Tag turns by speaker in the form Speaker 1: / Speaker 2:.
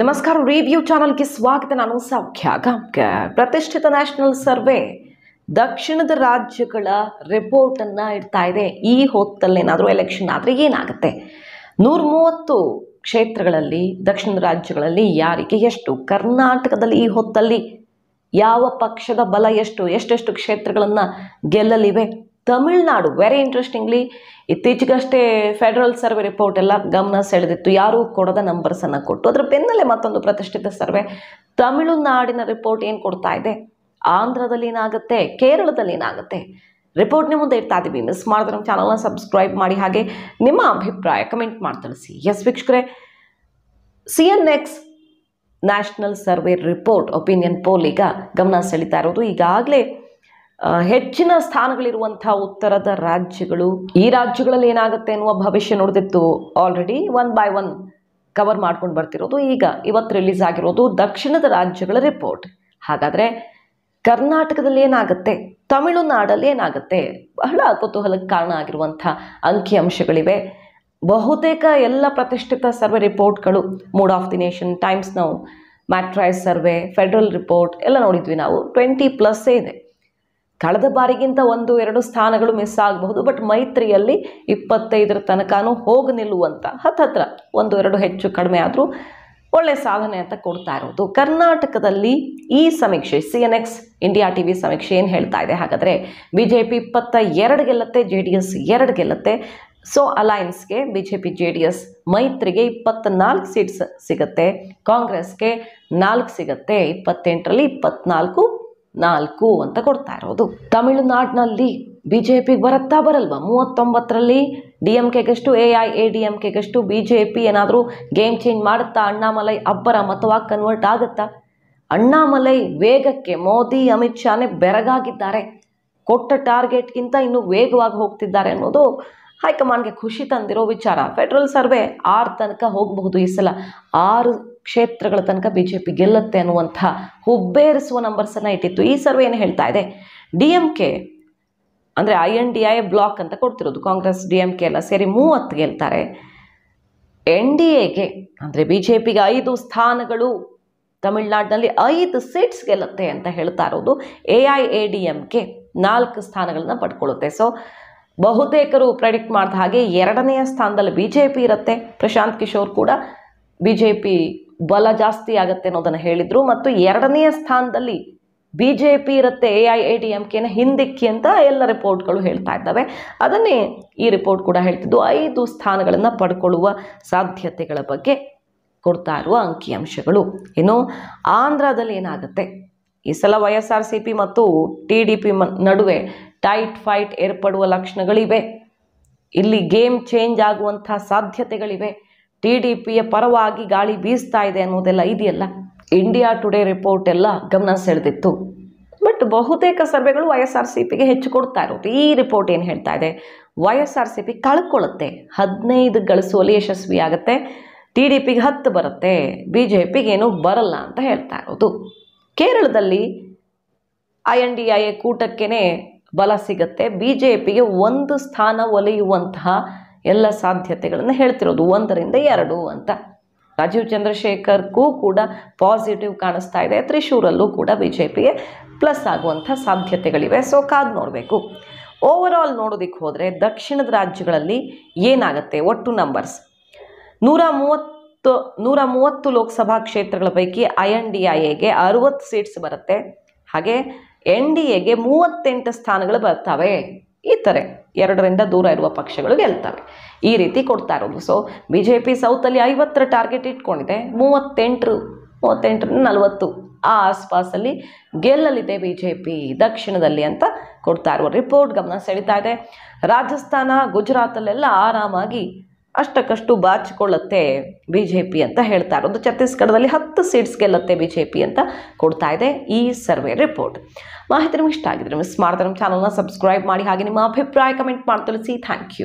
Speaker 1: ನಮಸ್ಕಾರ ರಿವ್ಯೂ ಚಾನಲ್ಗೆ ಸ್ವಾಗತ ನಾನು ಸೌಖ್ಯ ಗಾಂಕರ್ ಪ್ರತಿಷ್ಠಿತ ನ್ಯಾಷನಲ್ ಸರ್ವೆ ದಕ್ಷಿಣದ ರಾಜ್ಯಗಳ ರಿಪೋರ್ಟನ್ನು ಇಡ್ತಾ ಇದೆ ಈ ಹೊತ್ತಲ್ಲೇನಾದರೂ ಎಲೆಕ್ಷನ್ ಆದರೆ ಏನಾಗುತ್ತೆ ನೂರ ಮೂವತ್ತು ಕ್ಷೇತ್ರಗಳಲ್ಲಿ ದಕ್ಷಿಣದ ರಾಜ್ಯಗಳಲ್ಲಿ ಯಾರಿಗೆ ಎಷ್ಟು ಕರ್ನಾಟಕದಲ್ಲಿ ಈ ಹೊತ್ತಲ್ಲಿ ಯಾವ ಪಕ್ಷದ ಬಲ ಎಷ್ಟು ಎಷ್ಟೆಷ್ಟು ಕ್ಷೇತ್ರಗಳನ್ನು ಗೆಲ್ಲಲಿವೆ ತಮಿಳ್ನಾಡು ವೆರಿ ಇಂಟ್ರೆಸ್ಟಿಂಗ್ಲಿ ಇತ್ತೀಚೆಗಷ್ಟೇ ಫೆಡರಲ್ ಸರ್ವೆ ರಿಪೋರ್ಟ್ ಎಲ್ಲ ಗಮನ ಸೆಳೆದಿತ್ತು ಯಾರೂ ಕೊಡದ ನಂಬರ್ಸನ್ನು ಕೊಟ್ಟು ಅದರ ಬೆನ್ನಲ್ಲೇ ಮತ್ತೊಂದು ಪ್ರತಿಷ್ಠಿತ ಸರ್ವೆ ತಮಿಳುನಾಡಿನ ರಿಪೋರ್ಟ್ ಏನು ಕೊಡ್ತಾ ಇದೆ ಆಂಧ್ರದಲ್ಲಿ ಏನಾಗುತ್ತೆ ಕೇರಳದಲ್ಲಿ ಏನಾಗುತ್ತೆ ರಿಪೋರ್ಟ್ ನಿಮ್ಮ ಮುಂದೆ ಇರ್ತಾ ಇದ್ದೀವಿ ಮಿಸ್ ಮಾಡಿದ್ರೆ ನಮ್ಮ ಚಾನಲ್ನ ಸಬ್ಸ್ಕ್ರೈಬ್ ಮಾಡಿ ಹಾಗೆ ನಿಮ್ಮ ಅಭಿಪ್ರಾಯ ಕಮೆಂಟ್ ಮಾಡಿ ತಿಳಿಸಿ ಎಸ್ ವೀಕ್ಷಕರೇ C N X national survey report opinion poll ಈಗ ಗಮನ ಸೆಳೀತಾ ಇರೋದು ಈಗಾಗಲೇ ಹೆಚ್ಚಿನ ಸ್ಥಾನಗಳಿರುವಂಥ ಉತ್ತರದ ರಾಜ್ಯಗಳು ಈ ರಾಜ್ಯಗಳಲ್ಲಿ ಏನಾಗುತ್ತೆ ಎನ್ನುವ ಭವಿಷ್ಯ ನೋಡಿದಿತ್ತು already one by one cover ಮಾಡ್ಕೊಂಡು ಬರ್ತಿರೋದು ಈಗ ಇವತ್ತು ರಿಲೀಸ್ ಆಗಿರೋದು ದಕ್ಷಿಣದ ರಾಜ್ಯಗಳ ರಿಪೋರ್ಟ್ ಹಾಗಾದರೆ ಕರ್ನಾಟಕದಲ್ಲಿ ಏನಾಗುತ್ತೆ ತಮಿಳುನಾಡಲ್ಲಿ ಏನಾಗುತ್ತೆ ಬಹಳ ಕುತೂಹಲಕ್ಕೆ ಕಾರಣ ಆಗಿರುವಂಥ ಅಂಕಿಅಂಶಗಳಿವೆ ಬಹುತೇಕ ಎಲ್ಲ ಪ್ರತಿಷ್ಠಿತ ಸರ್ವೆ ರಿಪೋರ್ಟ್ಗಳು mood of the nation Times ನಾವು ಮ್ಯಾಟ್ರೈಸ್ ಸರ್ವೆ ಫೆಡರಲ್ ರಿಪೋರ್ಟ್ ಎಲ್ಲ ನೋಡಿದ್ವಿ ನಾವು ಟ್ವೆಂಟಿ ಪ್ಲಸ್ಸೇ ಇದೆ ಕಳೆದ ಬಾರಿಗಿಂತ ಒಂದು ಎರಡು ಸ್ಥಾನಗಳು ಮಿಸ್ ಆಗಬಹುದು ಬಟ್ ಮೈತ್ರಿಯಲ್ಲಿ ಇಪ್ಪತ್ತೈದರ ತನಕನೂ ಹೋಗಿ ನಿಲ್ಲುವಂಥ ಹತ್ತತ್ರ ಒಂದು ಎರಡು ಹೆಚ್ಚು ಕಡಿಮೆ ಆದರೂ ಒಳ್ಳೆ ಸಾಧನೆ ಅಂತ ಕೊಡ್ತಾ ಇರೋದು ಕರ್ನಾಟಕದಲ್ಲಿ ಈ ಸಮೀಕ್ಷೆ C N X India T V ಸಮೀಕ್ಷೆ ಏನು ಹೇಳ್ತಾ ಇದೆ ಹಾಗಾದರೆ ಬಿ ಜೆ ಪಿ ಇಪ್ಪತ್ತ ಎರಡು ಗೆಲ್ಲತ್ತೆ ಜೆ ಡಿ ಎಸ್ ಎರಡು ಗೆಲ್ಲತ್ತೆ ಸೊ ಅಲಯನ್ಸ್ಗೆ B J P J D S ಮೈತ್ರಿಗೆ ಇಪ್ಪತ್ನಾಲ್ಕು ಸೀಟ್ಸ್ ಸಿಗುತ್ತೆ ಕಾಂಗ್ರೆಸ್ಗೆ ನಾಲ್ಕು ಸಿಗುತ್ತೆ ಇಪ್ಪತ್ತೆಂಟರಲ್ಲಿ ಇಪ್ಪತ್ತ್ನಾಲ್ಕು ನಾಲ್ಕು ಅಂತ ಕೊಡ್ತಾ ಇರೋದು ತಮಿಳುನಾಡಿನಲ್ಲಿ ಬಿ ಜೆ ಪಿಗೆ ಬರುತ್ತಾ ಬರಲ್ವಾ ಮೂವತ್ತೊಂಬತ್ತರಲ್ಲಿ ಡಿ ಎಂ ಕೆಗಷ್ಟು A I A D M ಕೆಗಷ್ಟು ಬಿ ಜೆ ಪಿ ಏನಾದರೂ ಗೇಮ್ ಚೇಂಜ್ ಮಾಡುತ್ತಾ ಅಣ್ಣಾಮಲೈ ಅಬ್ಬರ ಮತವಾಗಿ ಕನ್ವರ್ಟ್ ಆಗುತ್ತಾ ಅಣ್ಣಾಮಲೈ ವೇಗಕ್ಕೆ ಮೋದಿ ಅಮಿತ್ ಶಾನೇ ಬೆರಗಾಗಿದ್ದಾರೆ ಕೊಟ್ಟ ಟಾರ್ಗೆಟ್ಗಿಂತ ಇನ್ನೂ ವೇಗವಾಗಿ ಹೋಗ್ತಿದ್ದಾರೆ ಅನ್ನೋದು ಹೈಕಮಾಂಡ್ಗೆ ಖುಷಿ ತಂದಿರೋ ವಿಚಾರ ಫೆಡ್ರಲ್ ಸರ್ವೆ ಆರು ತನಕ ಹೋಗಬಹುದು ಈ ಸಲ ಆರು ಕ್ಷೇತ್ರಗಳ ತನಕ ಬಿ ಜೆ ಪಿ ಗೆಲ್ಲುತ್ತೆ ಅನ್ನುವಂಥ ಹುಬ್ಬೇರಿಸುವ ನಂಬರ್ಸನ್ನು ಇಟ್ಟಿತ್ತು ಈ ಸರ್ವೆ ಏನು ಹೇಳ್ತಾ ಇದೆ ಡಿ ಎಂ ಕೆ ಅಂದರೆ I N D I block ಅಂತ ಕೊಡ್ತಿರೋದು ಕಾಂಗ್ರೆಸ್ ಡಿ ಎಂ ಕೆ ಎಲ್ಲ ಸೇರಿ ಮೂವತ್ತು ಗೆಲ್ತಾರೆ ಎನ್ ಡಿ ಎಗೆ ಅಂದರೆ ಬಿ ಜೆ ಪಿಗೆ ಐದು ಸ್ಥಾನಗಳು ತಮಿಳ್ನಾಡಿನಲ್ಲಿ ಐದು ಸೀಟ್ಸ್ ಗೆಲ್ಲುತ್ತೆ ಅಂತ ಹೇಳ್ತಾ ಇರೋದು A I A D M K ನಾಲ್ಕು ಸ್ಥಾನಗಳನ್ನ ಪಡ್ಕೊಳ್ಳುತ್ತೆ ಸೊ ಬಹುತೇಕರು ಪ್ರೆಡಿಕ್ಟ್ ಮಾಡಿದ ಹಾಗೆ ಎರಡನೆಯ ಸ್ಥಾನದಲ್ಲಿ ಬಿ ಜೆ ಪಿ ಇರುತ್ತೆ ಪ್ರಶಾಂತ್ ಕಿಶೋರ್ ಕೂಡ ಬಿ ಜೆ ಪಿ ಬಲ ಜಾಸ್ತಿ ಆಗುತ್ತೆ ಅನ್ನೋದನ್ನು ಹೇಳಿದರು ಮತ್ತು ಎರಡನೆಯ ಸ್ಥಾನದಲ್ಲಿ ಬಿ ಜೆ ಪಿ ಇರುತ್ತೆ A I A D M ಕೆನ ಹಿಂದಿಕ್ಕಿ ಅಂತ ಎಲ್ಲ ರಿಪೋರ್ಟ್ಗಳು ಹೇಳ್ತಾ ಇದ್ದಾವೆ ಅದನ್ನೇ ಈ ರಿಪೋರ್ಟ್ ಕೂಡ ಹೇಳ್ತಿದ್ದು ಐದು ಸ್ಥಾನಗಳನ್ನು ಪಡ್ಕೊಳ್ಳುವ ಸಾಧ್ಯತೆಗಳ ಬಗ್ಗೆ ಕೊಡ್ತಾ ಇರುವ ಅಂಕಿಅಂಶಗಳು ಇನ್ನು ಆಂಧ್ರದಲ್ಲಿ ಏನಾಗುತ್ತೆ ಈ ಸಲ Y S R C P ಮತ್ತು ಟಿ ಡಿ ಪಿ ಮ ನಡುವೆ ಟೈಟ್ ಫೈಟ್ ಏರ್ಪಡುವ ಲಕ್ಷಣಗಳಿವೆ ಇಲ್ಲಿ ಗೇಮ್ ಚೇಂಜ್ ಆಗುವಂಥ ಸಾಧ್ಯತೆಗಳಿವೆ ಟಿ ಡಿ ಪಿಯ ಪರವಾಗಿ ಗಾಳಿ ಬೀಸ್ತಾ ಇದೆ ಅನ್ನೋದೆಲ್ಲ ಇದೆಯಲ್ಲ ಇಂಡಿಯಾ ಟುಡೇ ರಿಪೋರ್ಟ್ ಎಲ್ಲ ಗಮನ ಸೆಳೆದಿತ್ತು ಬಟ್ ಬಹುತೇಕ ಸರ್ವೆಗಳು ವೈ ಎಸ್ ಆರ್ ಸಿ ಪಿಗೆ ಹೆಚ್ಚು ಕೊಡ್ತಾ ಇರೋದು ಈ ರಿಪೋರ್ಟ್ ಏನು ಹೇಳ್ತಾ ಇದೆ Y S R C P ಕಳ್ಕೊಳ್ಳುತ್ತೆ ಹದಿನೈದು ಗಳಿಸುವಲ್ಲಿ ಯಶಸ್ವಿಯಾಗುತ್ತೆ ಟಿ ಡಿ ಪಿಗೆ ಹತ್ತು ಬರುತ್ತೆ ಬಿ ಜೆ ಪಿಗೆ ಏನೂ ಬರಲ್ಲ ಅಂತ ಹೇಳ್ತಾ ಇರೋದು ಕೇರಳದಲ್ಲಿ I N D I A ಕೂಟಕ್ಕೇ ಬಲ ಸಿಗುತ್ತೆ ಬಿ ಜೆ ಪಿಗೆ ಒಂದು ಸ್ಥಾನ ಒಲಿಯುವಂತಹ ಎಲ್ಲ ಸಾಧ್ಯತೆಗಳನ್ನು ಹೇಳ್ತಿರೋದು ಒಂದರಿಂದ ಎರಡು ಅಂತ ರಾಜೀವ್ ಚಂದ್ರಶೇಖರ್ಗೂ ಕೂಡ ಪಾಸಿಟಿವ್ ಕಾಣಿಸ್ತಾ ಇದೆ ತ್ರಿಶೂರಲ್ಲೂ ಕೂಡ ಬಿ ಜೆ ಪಿಗೆ ಪ್ಲಸ್ ಆಗುವಂಥ ಸಾಧ್ಯತೆಗಳಿವೆ ಸೊ ಕಾದ್ ನೋಡಬೇಕು ಓವರ್ ಆಲ್ ನೋಡೋದಕ್ಕೆ ಹೋದರೆ ದಕ್ಷಿಣದ ರಾಜ್ಯಗಳಲ್ಲಿ ಏನಾಗುತ್ತೆ ಒಟ್ಟು ನಂಬರ್ಸ್ ನೂರ ಮೂವತ್ತು ನೂರ ಮೂವತ್ತು ಲೋಕಸಭಾ ಕ್ಷೇತ್ರಗಳ ಪೈಕಿ ಐ ಎನ್ ಡಿ ಐ ಎಗೆ ಅರುವತ್ತು ಸೀಟ್ಸ್ ಬರುತ್ತೆ ಹಾಗೆ ಎನ್ ಡಿ ಎಗೆ ಮೂವತ್ತೆಂಟು ಸ್ಥಾನಗಳು ಬರ್ತವೆ ಈ ಥರ ಎರಡರಿಂದ ದೂರ ಇರುವ ಪಕ್ಷಗಳು ಗೆಲ್ತವೆ ಈ ರೀತಿ ಕೊಡ್ತಾ ಇರೋದು ಸೊ ಬಿ ಜೆ ಪಿ ಸೌತಲ್ಲಿ ಐವತ್ತರ ಟಾರ್ಗೆಟ್ ಇಟ್ಕೊಂಡಿದೆ ಮೂವತ್ತೆಂಟರು ಮೂವತ್ತೆಂಟರಿಂದ ನಲವತ್ತು ಆ ಆಸ್ಪಾಸಲ್ಲಿ ಗೆಲ್ಲಲಿದೆ ಬಿ ಜೆ ಪಿ ದಕ್ಷಿಣದಲ್ಲಿ ಅಂತ ಕೊಡ್ತಾ ಇರುವ ರಿಪೋರ್ಟ್ ಗಮನ ಸೆಳೀತಾ ಇದೆ ರಾಜಸ್ಥಾನ ಗುಜರಾತಲ್ಲೆಲ್ಲ ಆರಾಮಾಗಿ ಅಷ್ಟಕ್ಕಷ್ಟು ಬಾಚಿಕೊಳ್ಳುತ್ತೆ ಬಿ ಜೆ ಪಿ ಅಂತ ಹೇಳ್ತಾ ಇರೋದು ಛತ್ತೀಸ್ಗಢದಲ್ಲಿ ಹತ್ತು ಸೀಟ್ಸ್ ಗೆಲ್ಲುತ್ತೆ ಬಿ ಜೆ ಪಿ ಅಂತ ಕೊಡ್ತಾ ಇದೆ ಈ ಸರ್ವೆ ರಿಪೋರ್ಟ್ ಮಾಹಿತಿ ನಿಮ್ಗೆ ಇಷ್ಟ ಆಗಿದ್ರೆ ಮಿಸ್ ಮಾಡಿದ್ರೆ ನಮ್ಮ ಚಾನಲ್ನ ಸಬ್ಸ್ಕ್ರೈಬ್ ಮಾಡಿ ಹಾಗೆ ನಿಮ್ಮ ಅಭಿಪ್ರಾಯ ಕಮೆಂಟ್ ಮಾಡಿ ತಿಳಿಸಿ ಥ್ಯಾಂಕ್ ಯು